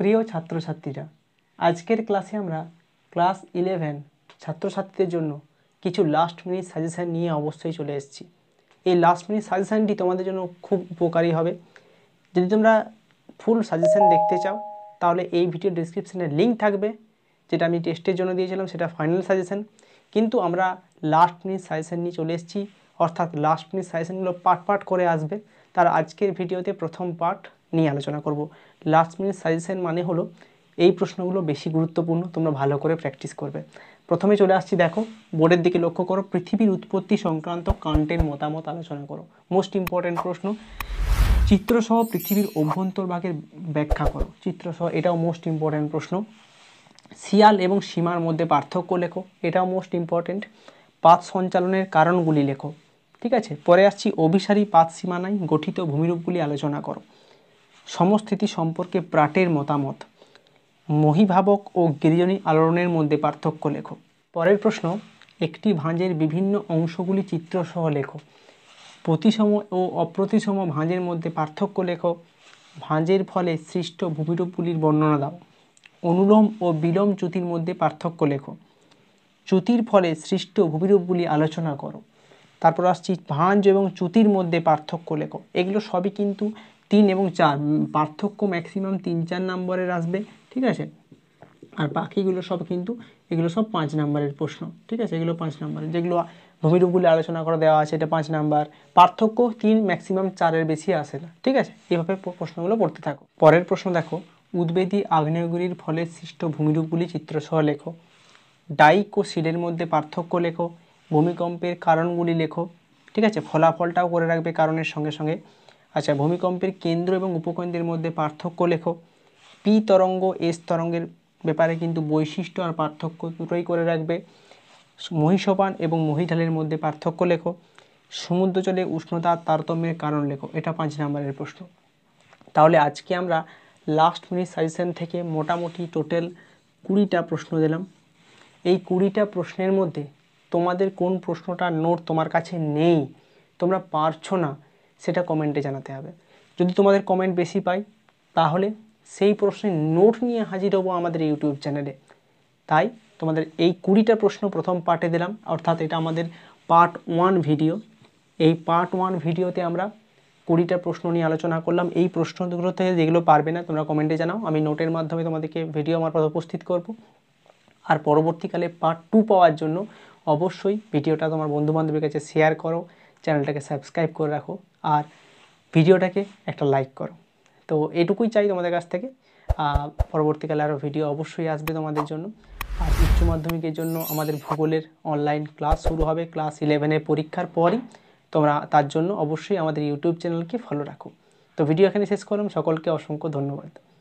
প্রিয় ছাত্রছাত্রীরা আজকের ক্লাসে আমরা ক্লাস ইলেভেন ছাত্রছাত্রীদের জন্য কিছু লাস্ট মিনিট সাজেশান নিয়ে অবশ্যই চলে এসেছি এই লাস্ট মিনিট সাজেশানটি তোমাদের জন্য খুব উপকারী হবে যদি তোমরা ফুল সাজেশান দেখতে চাও তাহলে এই ভিডিও ডিসক্রিপশানে লিঙ্ক থাকবে যেটা আমি টেস্টের জন্য দিয়েছিলাম সেটা ফাইনাল সাজেশান কিন্তু আমরা লাস্ট মিনিট সাজেশান নিয়ে চলে এসেছি অর্থাৎ লাস্ট মিনিট সাজেশানগুলো পার্ট পার্ট করে আসবে তার আজকের ভিডিওতে প্রথম পার্ট নিয়ে আলোচনা করব লাস্ট মিনিট সাজেশন মানে হলো এই প্রশ্নগুলো বেশি গুরুত্বপূর্ণ তোমরা ভালো করে প্র্যাকটিস করবে প্রথমে চলে আসছি দেখো বোর্ডের দিকে লক্ষ্য করো পৃথিবীর উৎপত্তি সংক্রান্ত কান্টের মতামত আলোচনা করো মোস্ট ইম্পর্ট্যান্ট প্রশ্ন চিত্রসহ পৃথিবীর অভ্যন্তরভাগের ব্যাখ্যা করো চিত্রসহ এটাও মোস্ট ইম্পর্ট্যান্ট প্রশ্ন শিয়াল এবং সীমার মধ্যে পার্থক্য লেখো এটাও মোস্ট ইম্পর্ট্যান্ট পাত সঞ্চালনের কারণগুলি লেখো ঠিক আছে পরে আসছি অভিসারী পাত সীমানায় গঠিত ভূমিরূপগুলি আলোচনা করো সমস্থিতি সম্পর্কে প্রাটের মতামত মহিভাবক ও গিরিজনী আলোড়নের মধ্যে পার্থক্য লেখো পরের প্রশ্ন একটি ভাঁজের বিভিন্ন অংশগুলি চিত্রসহ লেখো প্রতিসম ও অপ্রতিসম ভাঁজের মধ্যে পার্থক্য লেখো ভাঁজের ফলে সৃষ্ট ভূমিরূপগুলির বর্ণনা দাও অনুলোম ও বিলোম চ্যুতির মধ্যে পার্থক্য লেখো চ্যুতির ফলে সৃষ্ট ভূমিরূপগুলি আলোচনা করো তারপর আসছি ভাঁজ এবং চ্যুতির মধ্যে পার্থক্য লেখো এগুলো সবই কিন্তু তিন এবং চার পার্থক্য ম্যাক্সিমাম তিন চার নম্বরের আসবে ঠিক আছে আর বাকিগুলো সব কিন্তু এগুলো সব পাঁচ নাম্বারের প্রশ্ন ঠিক আছে এগুলো পাঁচ নাম্বারের যেগুলো ভূমিরূপগুলি আলোচনা করে দেওয়া আছে এটা পাঁচ নাম্বার পার্থক্য তিন ম্যাক্সিমাম চারের বেশি আসে না ঠিক আছে এভাবে প্রশ্নগুলো পড়তে থাকো পরের প্রশ্ন দেখো উদ্বেদী আগ্নেয়গিরির ফলে সৃষ্ট ভূমিরূপগুলি চিত্রসহ লেখো ডাইক ও শিলের মধ্যে পার্থক্য লেখো ভূমিকম্পের কারণগুলি লেখো ঠিক আছে ফলাফলটাও করে রাখবে কারণের সঙ্গে সঙ্গে আচ্ছা ভূমিকম্পের কেন্দ্র এবং উপকেন্দ্রের মধ্যে পার্থক্য লেখো পি তরঙ্গ এস তরঙ্গের ব্যাপারে কিন্তু বৈশিষ্ট্য আর পার্থক্য দুটোই করে রাখবে মহিষপান এবং মহিঢালের মধ্যে পার্থক্য লেখো সমুদ্র চলে উষ্ণতা তারতম্যের কারণ লেখো এটা পাঁচ নাম্বারের প্রশ্ন তাহলে আজকে আমরা লাস্ট মিনিট সাজেশন থেকে মোটামুটি টোটাল কুড়িটা প্রশ্ন দিলাম এই কুড়িটা প্রশ্নের মধ্যে তোমাদের কোন প্রশ্নটা নোট তোমার কাছে নেই তোমরা পারছো না সেটা কমেন্টে জানাতে হবে যদি তোমাদের কমেন্ট বেশি পাই তাহলে সেই প্রশ্নের নোট নিয়ে হাজির হবো আমাদের ইউটিউব চ্যানেলে তাই তোমাদের এই কুড়িটা প্রশ্ন প্রথম পার্টে দিলাম অর্থাৎ এটা আমাদের পার্ট ওয়ান ভিডিও এই পার্ট ওয়ান ভিডিওতে আমরা কুড়িটা প্রশ্ন নিয়ে আলোচনা করলাম এই প্রশ্নগুলো থেকে যেগুলো পারবে না তোমরা কমেন্টে জানাও আমি নোটের মাধ্যমে তোমাদেরকে ভিডিও আমার পথে উপস্থিত করব আর পরবর্তীকালে পার্ট টু পাওয়ার জন্য অবশ্যই ভিডিওটা তোমার বন্ধুবান্ধবের কাছে শেয়ার করো চ্যানেলটাকে সাবস্ক্রাইব করে রাখো আর ভিডিওটাকে একটা লাইক করো তো এটুকুই চাই তোমাদের কাছ থেকে পরবর্তীকালে আরও ভিডিও অবশ্যই আসবে তোমাদের জন্য আর উচ্চ মাধ্যমিকের জন্য আমাদের ভূগোলের অনলাইন ক্লাস শুরু হবে ক্লাস ইলেভেনের পরীক্ষার পরই তোমরা তার জন্য অবশ্যই আমাদের ইউটিউব চ্যানেলকে ফলো রাখো তো ভিডিও এখানে শেষ করলাম সকলকে অসংখ্য ধন্যবাদ